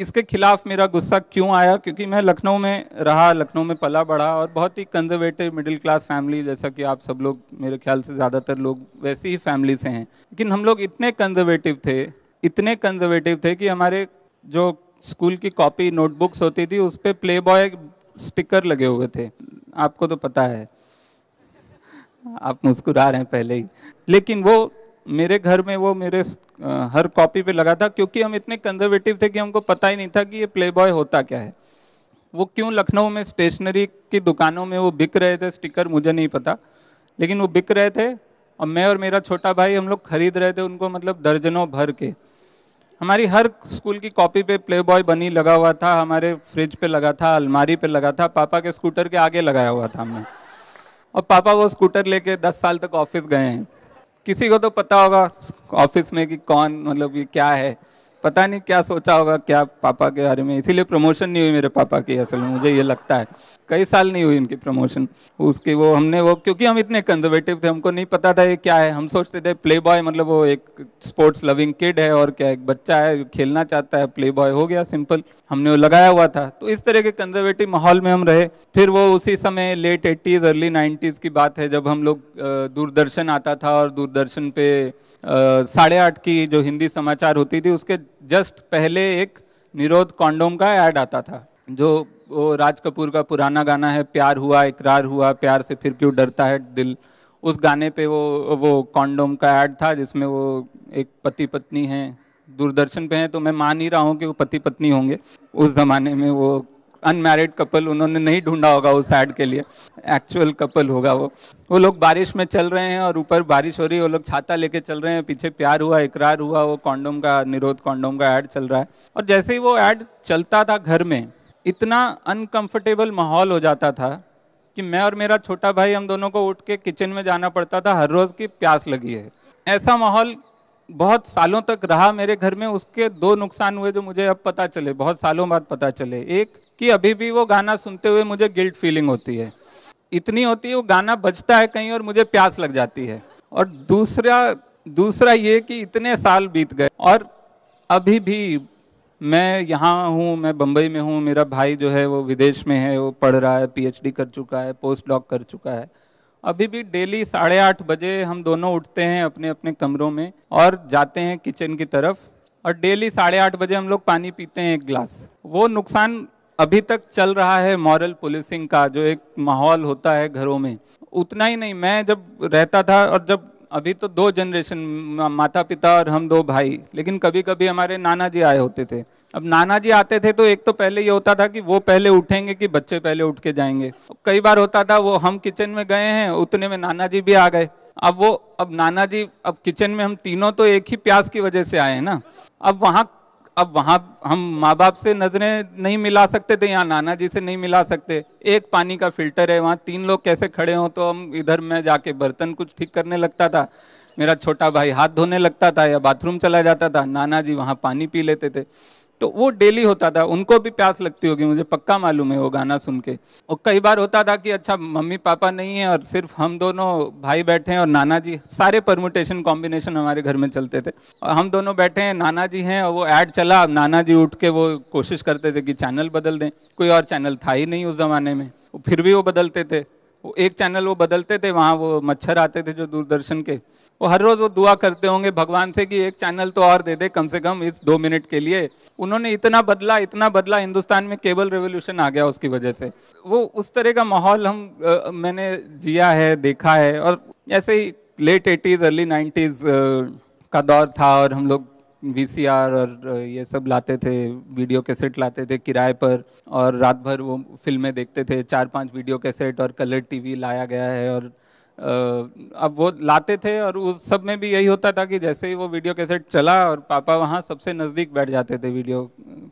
इसके खिलाफ मेरा गुस्सा क्यों आया क्योंकि मैं लखनऊ में रहा लखनऊ में पला बढ़ा और बहुत ही कंजर्वेटिव मिडिल क्लास फैमिली जैसा कि आप सब लोग मेरे ख्याल से ज़्यादातर लोग वैसी ही फैमिली से हैं लेकिन हम लोग इतने कंजर्वेटिव थे इतने कंजर्वेटिव थे कि हमारे जो स्कूल की कॉपी नोटबुक्स होती थी उस पर प्ले बॉय स्टिकर लगे हुए थे आपको तो पता है आप मुस्कुरा रहे हैं पहले ही लेकिन वो मेरे घर में वो मेरे हर कॉपी पे लगा था क्योंकि हम इतने कंजर्वेटिव थे कि हमको पता ही नहीं था कि ये प्ले बॉय होता क्या है वो क्यों लखनऊ में स्टेशनरी की दुकानों में वो बिक रहे थे स्टिकर मुझे नहीं पता लेकिन वो बिक रहे थे और मैं और मेरा छोटा भाई हम लोग खरीद रहे थे उनको मतलब दर्जनों भर के हमारी हर स्कूल की कॉपी पे प्ले बॉय बनी लगा हुआ था हमारे फ्रिज पे लगा था अलमारी पे लगा था पापा के स्कूटर के आगे लगाया हुआ था हमने और पापा वो स्कूटर लेके दस साल तक ऑफिस गए हैं किसी को तो पता होगा ऑफिस में कि कौन मतलब ये क्या है पता नहीं क्या सोचा होगा क्या पापा के बारे में इसीलिए प्रमोशन नहीं हुई मेरे पापा की असल में मुझे ये लगता है कई साल नहीं हुई इनकी प्रमोशन उसकी वो हमने वो क्योंकि हम इतने कंजर्वेटिव थे हमको नहीं पता था ये क्या है हम सोचते थे प्ले बॉय मतलब वो एक स्पोर्ट्स लविंग किड है और क्या एक बच्चा है खेलना चाहता है प्ले बॉय हो गया सिंपल हमने वो लगाया हुआ था तो इस तरह के कंजर्वेटिव माहौल में हम रहे फिर वो उसी समय लेट एट्टीज़ अर्ली नाइन्टीज़ की बात है जब हम लोग दूरदर्शन आता था और दूरदर्शन पे साढ़े आठ की जो हिंदी समाचार होती थी उसके जस्ट पहले एक निरोध कॉन्डोम का ऐड आता था जो वो राज कपूर का पुराना गाना है प्यार हुआ इकरार हुआ प्यार से फिर क्यों डरता है दिल उस गाने पे वो वो कॉन्डोम का ऐड था जिसमें वो एक पति पत्नी हैं दूरदर्शन पे हैं तो मैं मान ही रहा हूँ कि वो पति पत्नी होंगे उस ज़माने में वो अनमैरिड कपल उन्होंने नहीं ढूंढा होगा उस एड के लिए एक्चुअल कपल होगा वो वो लोग बारिश में चल रहे हैं और ऊपर बारिश हो रही है वो लोग छाता लेके चल रहे हैं पीछे प्यार हुआ इकरार हुआ वो कॉन्डोम का निरोध कॉन्डोम का ऐड चल रहा है और जैसे ही वो ऐड चलता था घर में इतना अनकंफर्टेबल माहौल हो जाता था कि मैं और मेरा छोटा भाई हम दोनों को उठ के किचन में जाना पड़ता था हर रोज़ की प्यास लगी है ऐसा माहौल बहुत सालों तक रहा मेरे घर में उसके दो नुकसान हुए जो मुझे अब पता चले बहुत सालों बाद पता चले एक कि अभी भी वो गाना सुनते हुए मुझे गिल्ट फीलिंग होती है इतनी होती है वो गाना बजता है कहीं और मुझे प्यास लग जाती है और दूसरा दूसरा ये कि इतने साल बीत गए और अभी भी मैं यहाँ हूँ मैं बम्बई में हूँ मेरा भाई जो है वो विदेश में है वो पढ़ रहा है पीएचडी कर चुका है पोस्ट डॉक कर चुका है अभी भी डेली साढ़े आठ बजे हम दोनों उठते हैं अपने अपने कमरों में और जाते हैं किचन की तरफ और डेली साढ़े आठ बजे हम लोग पानी पीते हैं एक ग्लास वो नुकसान अभी तक चल रहा है मॉरल पुलिसिंग का जो एक माहौल होता है घरों में उतना ही नहीं मैं जब रहता था और जब अभी तो दो जनरेशन माता पिता और हम दो भाई लेकिन कभी कभी हमारे नाना जी आए होते थे अब नाना जी आते थे तो एक तो पहले ये होता था कि वो पहले उठेंगे कि बच्चे पहले उठ के जाएंगे कई बार होता था वो हम किचन में गए हैं उतने में नाना जी भी आ गए अब वो अब नाना जी अब किचन में हम तीनों तो एक ही प्यास की वजह से आए हैं ना अब वहाँ अब वहाँ हम माँ बाप से नज़रें नहीं मिला सकते थे यहाँ नाना जी से नहीं मिला सकते एक पानी का फिल्टर है वहाँ तीन लोग कैसे खड़े हों तो हम इधर मैं जाके बर्तन कुछ ठीक करने लगता था मेरा छोटा भाई हाथ धोने लगता था या बाथरूम चला जाता था नाना जी वहाँ पानी पी लेते थे तो वो डेली होता था उनको भी प्यास लगती होगी मुझे पक्का मालूम है वो गाना सुन के और कई बार होता था कि अच्छा मम्मी पापा नहीं है और सिर्फ हम दोनों भाई बैठे हैं और नाना जी सारे परमुटेशन कॉम्बिनेशन हमारे घर में चलते थे और हम दोनों बैठे हैं नाना जी हैं और वो ऐड चला नाना जी उठ के वो कोशिश करते थे कि चैनल बदल दें कोई और चैनल था ही नहीं उस ज़माने में फिर भी वो बदलते थे वो एक चैनल वो बदलते थे वहाँ वो मच्छर आते थे जो दूरदर्शन के वो हर रोज़ वो दुआ करते होंगे भगवान से कि एक चैनल तो और दे दे कम से कम इस दो मिनट के लिए उन्होंने इतना बदला इतना बदला हिंदुस्तान में केबल रेवोल्यूशन आ गया उसकी वजह से वो उस तरह का माहौल हम आ, मैंने जिया है देखा है और ऐसे ही लेट एटीज़ अर्ली नाइन्टीज़ का दौर था और हम लोग वीसीआर और ये सब लाते थे वीडियो कैसेट लाते थे किराए पर और रात भर वो फिल्में देखते थे चार पांच वीडियो कैसेट और कलर टीवी लाया गया है और अब वो लाते थे और उस सब में भी यही होता था कि जैसे ही वो वीडियो कैसेट चला और पापा वहाँ सबसे नज़दीक बैठ जाते थे वीडियो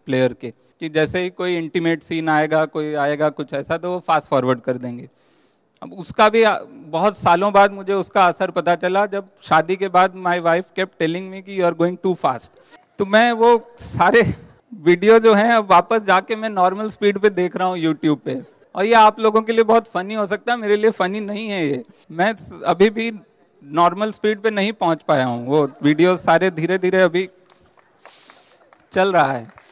प्लेयर के कि जैसे ही कोई इंटीमेट सीन आएगा कोई आएगा कुछ ऐसा तो वो फास्ट फॉरवर्ड कर देंगे अब उसका भी बहुत सालों बाद मुझे उसका असर पता चला जब शादी के बाद my wife kept telling me कि you are going too fast तो मैं वो सारे वीडियो जो हैं अब वापस जाके मैं नॉर्मल स्पीड पे देख रहा हूँ यूट्यूब पे और ये आप लोगों के लिए बहुत फनी हो सकता है मेरे लिए फनी नहीं है ये मैं अभी भी नॉर्मल स्पीड पे नहीं पहुंच पाया हूँ वो वीडियो सारे धीरे धीरे अभी चल रहा है